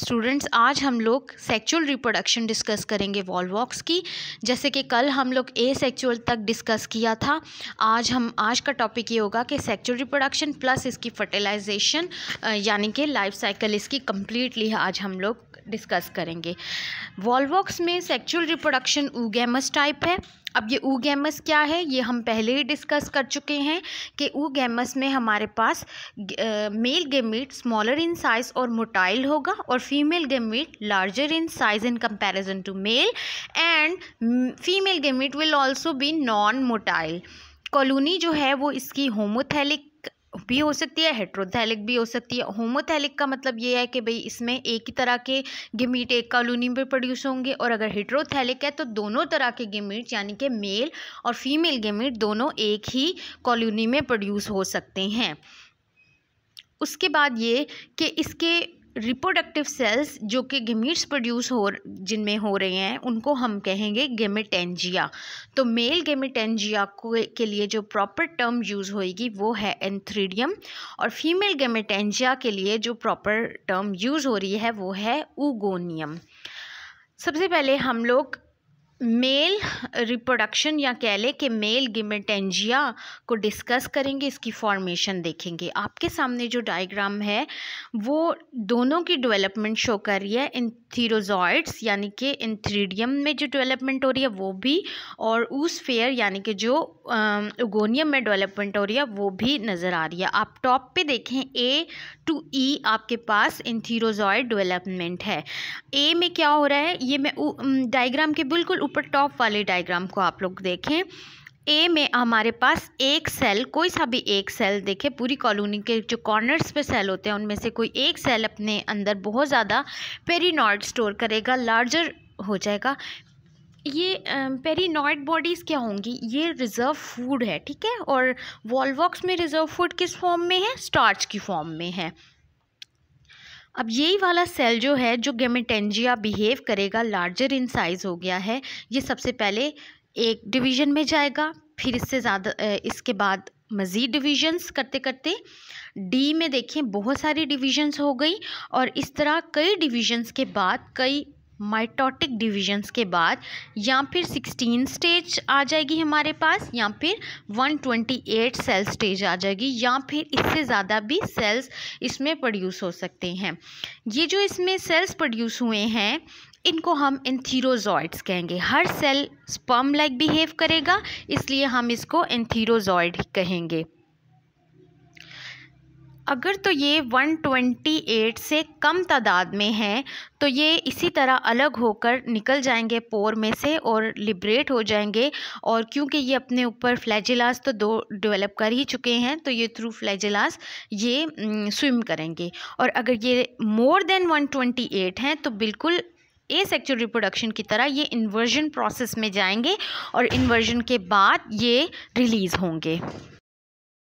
students आज हम लोग सेक्चुअल रिप्रोडक्शन डिस्कस करेंगे वॉलवॉक्स की जैसे कि कल हम लोग ए सेक्चुअल तक डिस्कस किया था आज हम आज का टॉपिक ये होगा कि सेक्चुअल रिप्रोडक्शन प्लस इसकी फर्टिलाइजेशन यानी कि लाइफ साइकिल इसकी कम्प्लीटली आज हम लोग डिस्कस करेंगे वॉलवॉक्स में सेक्चुअल रिप्रोडक्शन ऊगेमस टाइप है अब ये ऊगेमस क्या है ये हम पहले ही डिस्कस कर चुके हैं कि ऊगेमस में हमारे पास male gamete smaller in size और मोटाइल होगा और female gamete larger in size in comparison to male and female gamete will also be non motile colony जो है वो इसकी होमोथैलिक भी हो सकती है हेट्रोथैलिक भी हो सकती है होमोथैलिक का मतलब ये है कि भाई इसमें एक ही तरह के गेमीट एक कॉलोनी में प्रोड्यूस होंगे और अगर हेट्रोथैलिक है तो दोनों तरह के गेमीट यानी कि मेल और फीमेल गेमीट दोनों एक ही कॉलोनी में प्रोड्यूस हो सकते हैं उसके बाद ये कि इसके रिप्रोडक्टिव सेल्स जो कि गेमिट्स प्रोड्यूस हो जिनमें हो रहे हैं उनको हम कहेंगे गेमेटेंजिया तो मेल गेमेटेंजिया को के लिए जो प्रॉपर टर्म यूज़ होएगी वो है एंथ्रीडियम और फीमेल गेमेटेंजिया के लिए जो प्रॉपर टर्म यूज़ हो रही है वो है उगोनियम सबसे पहले हम लोग मेल रिप्रोडक्शन या कह लें कि मेल गिमेटेंजिया को डिस्कस करेंगे इसकी फॉर्मेशन देखेंगे आपके सामने जो डायग्राम है वो दोनों की डेवलपमेंट शो कर रही है इन थीरोजॉइड्स यानी कि इन थ्रीडियम में जो डेवलपमेंट हो रही है वो भी और उस फेयर यानी कि जो उगोनियम में डेवलपमेंट हो रही है वो भी नज़र आ रही है आप टॉप पे देखें ए टू ई आपके पास इन थीरोजॉइड डेवलपमेंट है ए में क्या हो रहा है ये मैं डायग्राम के बिल्कुल ऊपर टॉप वाले डायग्राम को आप लोग देखें ए में हमारे पास एक सेल कोई सा भी एक सेल देखे पूरी कॉलोनी के जो कॉर्नर्स पे सेल होते हैं उनमें से कोई एक सेल अपने अंदर बहुत ज़्यादा पेरीनॉइड स्टोर करेगा लार्जर हो जाएगा ये पेरीनॉइड बॉडीज़ क्या होंगी ये रिज़र्व फूड है ठीक है और वॉलवॉक्स में रिज़र्व फूड किस फॉर्म में है स्टार्च की फॉर्म में है अब यही वाला सेल जो है जो गेमेटेंजिया बिहेव करेगा लार्जर इन साइज़ हो गया है ये सबसे पहले एक डिवीज़न में जाएगा फिर इससे ज़्यादा इसके बाद मज़ीद डिवीजन्स करते करते डी में देखें बहुत सारी डिवीजन्स हो गई और इस तरह कई डिवीजन्स के बाद कई माइटोटिक डिविजन्स के बाद या फिर सिक्सटीन स्टेज आ जाएगी हमारे पास या फिर one twenty eight cell stage आ जाएगी या फिर इससे ज़्यादा भी सेल्स इसमें प्रोड्यूस हो सकते हैं ये जो इसमें सेल्स प्रोड्यूस हुए हैं इनको हम एंथीरोजॉइड्स कहेंगे हर सेल स्पर्म लाइक बिहेव करेगा इसलिए हम इसको एंथीरोजॉइड कहेंगे अगर तो ये 128 से कम तादाद में हैं तो ये इसी तरह अलग होकर निकल जाएंगे पोर में से और लिबरेट हो जाएंगे और क्योंकि ये अपने ऊपर फ्लैजिलास तो दो डेवलप कर ही चुके हैं तो ये थ्रू फ्लैजिलास ये स्विम करेंगे और अगर ये मोर देन 128 हैं तो बिल्कुल ए सेक्चुअल रिप्रोडक्शन की तरह ये इन्वर्जन प्रोसेस में जाएंगे और इन्वर्जन के बाद ये रिलीज़ होंगे